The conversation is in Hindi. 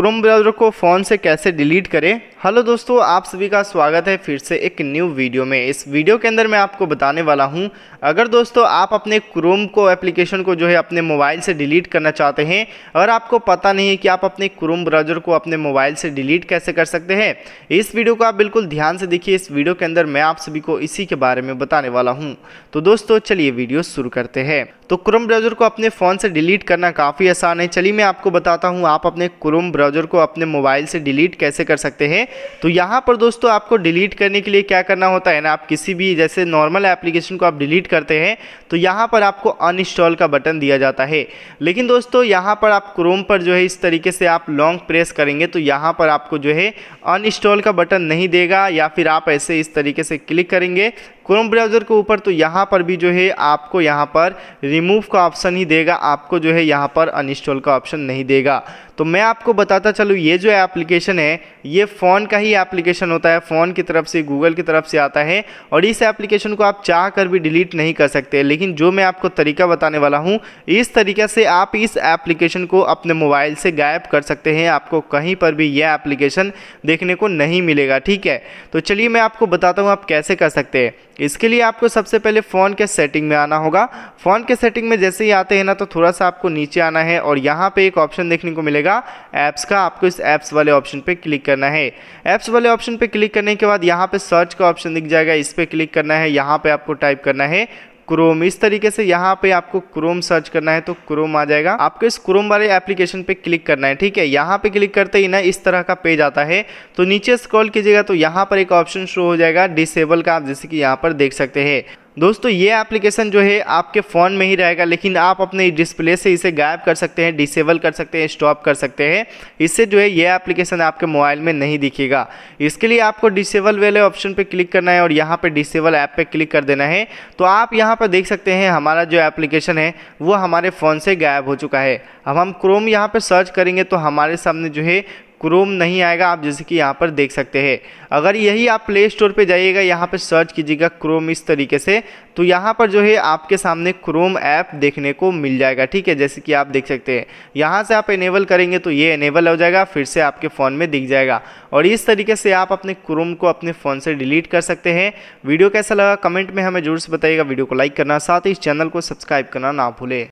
क्रोम ब्राउज़र को फ़ोन से कैसे डिलीट करें हेलो दोस्तों आप सभी का स्वागत है फिर से एक न्यू वीडियो में इस वीडियो के अंदर मैं आपको बताने वाला हूं अगर दोस्तों आप अपने क्रोम को एप्लीकेशन को जो है अपने मोबाइल से डिलीट करना चाहते हैं और आपको पता नहीं है कि आप अपने क्रोम ब्राउजर को अपने मोबाइल से डिलीट कैसे कर सकते हैं इस वीडियो को आप बिल्कुल ध्यान से देखिए इस वीडियो के अंदर मैं आप सभी को इसी के बारे में बताने वाला हूँ तो दोस्तों चलिए वीडियो शुरू करते हैं तो क्रोम ब्राउजर को अपने फ़ोन से डिलीट करना काफ़ी आसान है चलिए मैं आपको बताता हूँ आप अपने क्रोम ब्राउजर को अपने मोबाइल से डिलीट कैसे कर सकते हैं तो यहाँ पर दोस्तों आपको डिलीट करने के लिए क्या करना होता है ना आप किसी भी जैसे नॉर्मल एप्लीकेशन को आप डिलीट करते हैं तो यहाँ पर आपको अनइंस्टॉल का बटन दिया जाता है लेकिन दोस्तों यहाँ पर आप क्रोम पर जो है इस तरीके से आप लॉन्ग प्रेस करेंगे तो यहाँ पर आपको जो है अनइंस्टॉल का बटन नहीं देगा या फिर आप ऐसे इस तरीके से क्लिक करेंगे क्रोम ब्राउज़र के ऊपर तो यहाँ पर भी जो है आपको यहाँ पर रिमूव का ऑप्शन ही देगा आपको जो है यहाँ पर अनइंस्टॉल का ऑप्शन नहीं देगा तो मैं आपको बताता चलूँ ये जो एप्लीकेशन है ये फ़ोन का ही एप्लीकेशन होता है फ़ोन की तरफ से गूगल की तरफ से आता है और इस एप्लीकेशन को आप चाह कर भी डिलीट नहीं कर सकते लेकिन जो मैं आपको तरीका बताने वाला हूँ इस तरीके से आप इस एप्लीकेशन को अपने मोबाइल से गायब कर सकते हैं आपको कहीं पर भी यह एप्लीकेशन देखने को नहीं मिलेगा ठीक है तो चलिए मैं आपको बताता हूँ आप कैसे कर सकते हैं इसके लिए आपको सबसे पहले फ़ोन के सेटिंग में आना होगा फ़ोन के सेटिंग में जैसे ही आते हैं ना तो थोड़ा सा आपको नीचे आना है और यहाँ पे एक ऑप्शन देखने को मिलेगा ऐप्स का आपको इस ऐप्स वाले ऑप्शन पे क्लिक करना है ऐप्स वाले ऑप्शन पे क्लिक करने के बाद यहाँ पे सर्च का ऑप्शन दिख जाएगा इस पर क्लिक करना है यहाँ पे आपको टाइप करना है क्रोम इस तरीके से यहाँ पे आपको क्रोम सर्च करना है तो क्रोम आ जाएगा आपको इस क्रोम वाले एप्लीकेशन पे क्लिक करना है ठीक है यहाँ पे क्लिक करते ही ना इस तरह का पेज आता है तो नीचे स्क्रॉल कीजिएगा तो यहाँ पर एक ऑप्शन शो हो जाएगा डिसेबल का आप जैसे कि यहाँ पर देख सकते हैं दोस्तों ये एप्लीकेशन जो है आपके फ़ोन में ही रहेगा लेकिन आप अपने डिस्प्ले से इसे गायब कर सकते हैं डिसेबल कर सकते हैं स्टॉप कर सकते हैं इससे जो है ये एप्लीकेशन आपके मोबाइल में नहीं दिखेगा इसके लिए आपको डिसेबल वाले ऑप्शन पर क्लिक करना है और यहाँ पर डिसेबल ऐप पर क्लिक कर देना है तो आप यहाँ पर देख सकते हैं हमारा जो एप्लीकेशन है वो हमारे फ़ोन से गायब हो चुका है अब हम क्रोम यहाँ पर सर्च करेंगे तो हमारे सामने जो है क्रोम नहीं आएगा आप जैसे कि यहाँ पर देख सकते हैं अगर यही आप प्ले स्टोर पर जाइएगा यहाँ पर सर्च कीजिएगा क्रोम इस तरीके से तो यहाँ पर जो है आपके सामने क्रोम ऐप देखने को मिल जाएगा ठीक है जैसे कि आप देख सकते हैं यहाँ से आप इनेबल करेंगे तो ये इनेबल हो जाएगा फिर से आपके फ़ोन में दिख जाएगा और इस तरीके से आप अपने क्रोम को अपने फ़ोन से डिलीट कर सकते हैं वीडियो कैसा लगा कमेंट में हमें जरूर से बताइएगा वीडियो को लाइक करना साथ ही इस चैनल को सब्सक्राइब करना ना भूलें